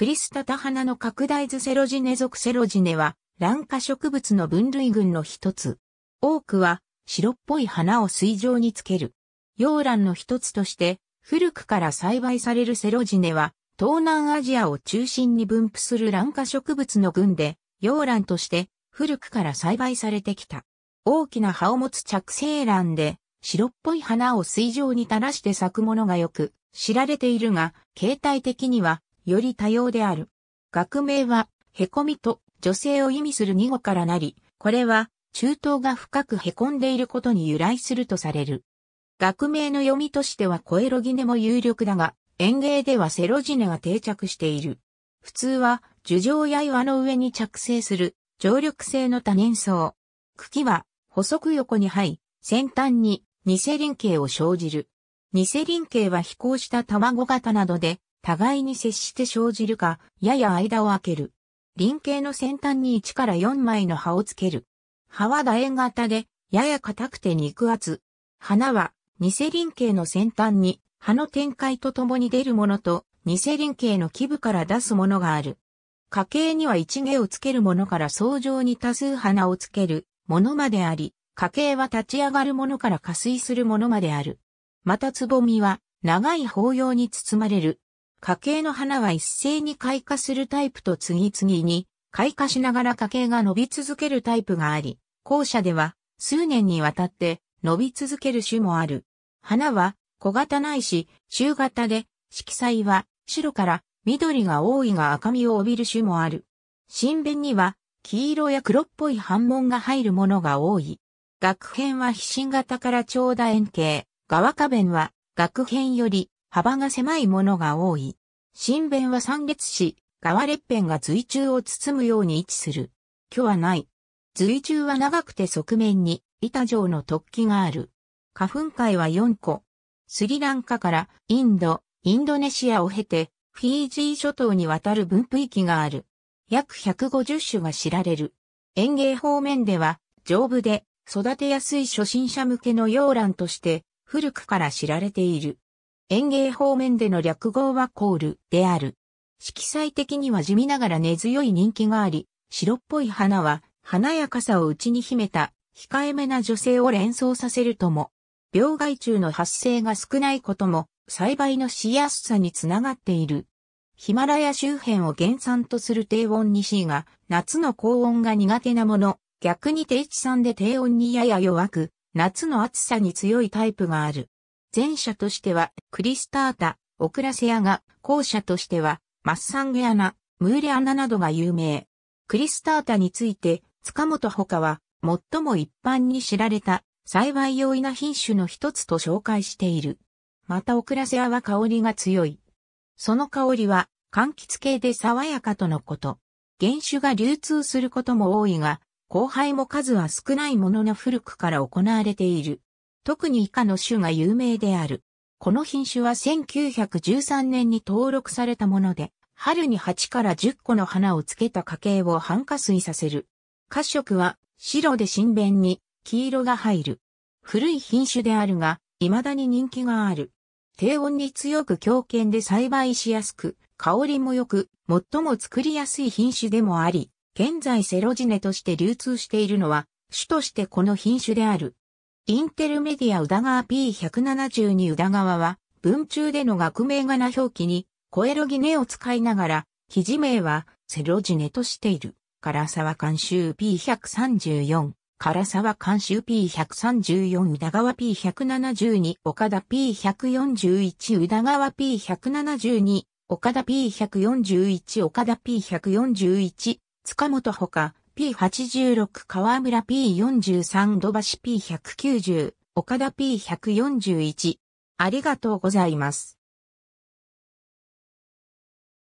クリスタタ花の拡大図セロジネ属セロジネは、卵化植物の分類群の一つ。多くは、白っぽい花を水上につける。洋卵の一つとして、古くから栽培されるセロジネは、東南アジアを中心に分布する卵化植物の群で、洋卵として古くから栽培されてきた。大きな葉を持つ着生卵で、白っぽい花を水上に垂らして咲くものがよく知られているが、形態的にはより多様である。学名は、凹みと女性を意味する二語からなり、これは中東が深く凹んでいることに由来するとされる。学名の読みとしてはコエロギネも有力だが、園芸ではセロジネが定着している。普通は樹上や岩の上に着生する常緑性の多年草。茎は細く横に這い、先端にニセリン系を生じる。ニセリン系は飛行した卵型などで互いに接して生じるか、やや間を空ける。輪形の先端に1から4枚の葉をつける。葉は楕円型で、やや硬くて肉厚。花は、偽輪形の先端に、葉の展開とともに出るものと、偽輪形の基部から出すものがある。家系には一芸をつけるものから相乗に多数花をつけるものまであり、家系は立ち上がるものから加水するものまである。またつぼみは長い包葉に包まれる花茎の花は一斉に開花するタイプと次々に開花しながら花茎が伸び続けるタイプがあり、後者では数年にわたって伸び続ける種もある。花は小型ないし、中型で、色彩は白から緑が多いが赤みを帯びる種もある。新弁には黄色や黒っぽい反紋が入るものが多い。学片は非新型から長楕円形、側花弁は学片より幅が狭いものが多い。新弁は三列し、側列片が随中を包むように位置する。虚はない。随中は長くて側面に板状の突起がある。花粉界は4個。スリランカからインド、インドネシアを経て、フィージー諸島に渡る分布域がある。約150種が知られる。園芸方面では、丈夫で育てやすい初心者向けの洋蘭として、古くから知られている。園芸方面での略語はコールである。色彩的には地味ながら根強い人気があり、白っぽい花は華やかさを内に秘めた控えめな女性を連想させるとも、病害虫の発生が少ないことも栽培のしやすさにつながっている。ヒマラヤ周辺を原産とする低温に C が夏の高温が苦手なもの、逆に低地産で低温にやや弱く、夏の暑さに強いタイプがある。前者としてはクリスタータ、オクラセアが、後者としてはマッサングアナ、ムーレアナなどが有名。クリスタータについて、塚本他は、最も一般に知られた、栽培用意な品種の一つと紹介している。またオクラセアは香りが強い。その香りは、柑橘系で爽やかとのこと。原種が流通することも多いが、後輩も数は少ないものの古くから行われている。特に以下の種が有名である。この品種は1913年に登録されたもので、春に8から10個の花をつけた家系を半華水させる。褐色は白で新弁に黄色が入る。古い品種であるが、未だに人気がある。低温に強く強権で栽培しやすく、香りも良く、最も作りやすい品種でもあり、現在セロジネとして流通しているのは、種としてこの品種である。インテルメディア宇田川 P172 宇田川は、文中での学名がな表記に、コエロギネを使いながら、記事名は、セロジネとしている。唐沢監修 P134、唐沢監修 P134 宇田川 P172 岡田 P141 宇田川 P172 岡田 P141 岡田 P141 塚本ほか P86 河村 P43 土橋 P190 岡田 P141 ありがとうございます。